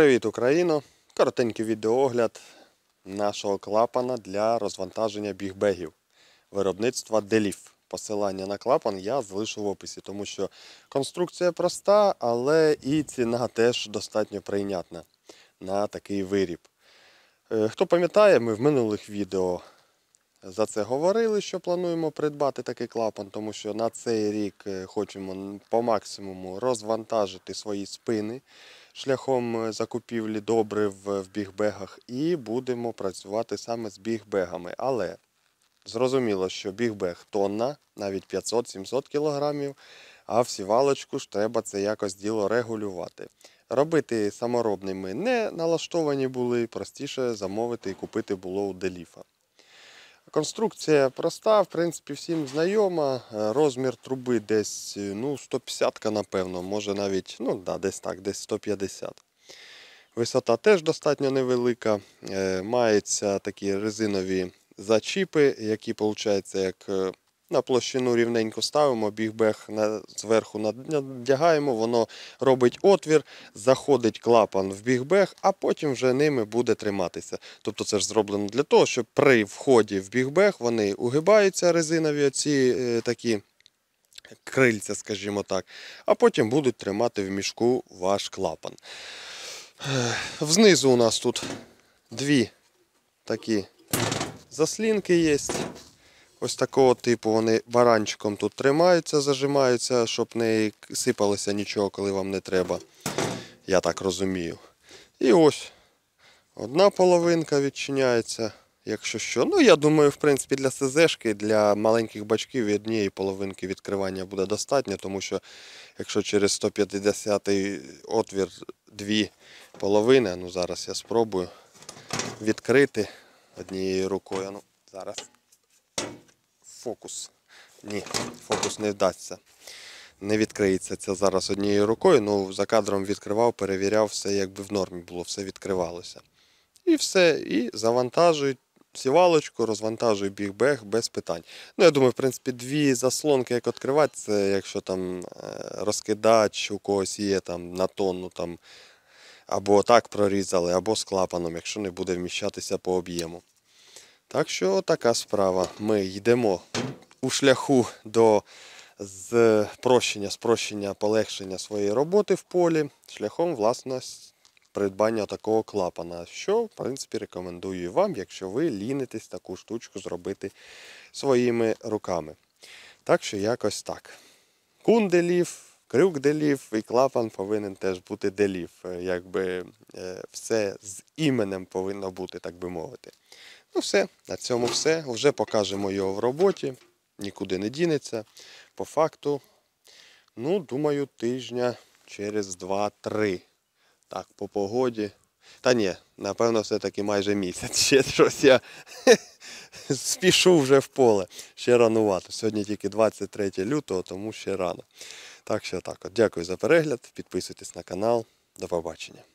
Привіт, Україно! Коротенький відеоогляд нашого клапана для розвантаження бігбегів виробництва Деліф. Посилання на клапан я залишу в описі, тому що конструкція проста, але і ціна теж достатньо прийнятна на такий виріб. Е, хто пам'ятає, ми в минулих відео за це говорили, що плануємо придбати такий клапан, тому що на цей рік е, хочемо по максимуму розвантажити свої спини шляхом е, закупівлі добрив в бігбегах, і будемо працювати саме з бігбегами. Але зрозуміло, що бігбег тонна, навіть 500-700 кілограмів, а всівалочку ж треба це якось діло регулювати. Робити саморобними не налаштовані були, простіше замовити і купити було у деліфа. Конструкція проста, в принципі, всім знайома. Е, розмір труби десь е, ну, 150 напевно, може навіть ну, да, десь так, десь 150. Висота теж достатньо невелика. Е, мається такі резинові зачіпи, які, виходить, як на площину рівненько ставимо, бігбех на, зверху надягаємо, воно робить отвір, заходить клапан в бігбех, а потім вже ними буде триматися. Тобто це ж зроблено для того, щоб при вході в бігбех вони угибаються резинові оці е, такі. Крильця, скажімо так, а потім будуть тримати в мішку ваш клапан. Внизу у нас тут дві такі заслінки є. Ось такого типу вони баранчиком тут тримаються, зажимаються, щоб не сипалося нічого, коли вам не треба. Я так розумію. І ось одна половинка відчиняється. Якщо що. Ну, я думаю, в принципі, для СЗшки, для маленьких бачків однієї половинки відкривання буде достатньо, тому що якщо через 150 отвір дві половини, ну зараз я спробую відкрити однією рукою. ну Зараз фокус. Ні, фокус не вдасться. Не відкриється це зараз однією рукою, ну за кадром відкривав, перевіряв, все якби в нормі було, все відкривалося. І все. І завантажують сівалочку, розвантажують біг-бег без питань. Ну, я думаю, в принципі, дві заслонки, як відкривати, це якщо там е, розкидач у когось є там на тонну там, або так прорізали, або з клапаном, якщо не буде вміщатися по об'єму. Так що така справа. Ми йдемо у шляху до спрощення, спрощення, полегшення своєї роботи в полі шляхом власне, придбання такого клапана, що, в принципі, рекомендую вам, якщо ви лінитесь таку штучку зробити своїми руками. Так що якось так. Кунделів, крюкделів і клапан повинен теж бути делів. Якби е, все з іменем повинно бути, так би мовити. Ну все, на цьому все. Вже покажемо його в роботі, нікуди не дінеться. По факту, ну, думаю, тижня через 2-3. Так, по погоді. Та ні, напевно, все-таки майже місяць. Ще щось я спішу вже в поле. Ще ранувато. Сьогодні тільки 23 лютого, тому ще рано. Так що так. от. Дякую за перегляд. Підписуйтесь на канал. До побачення.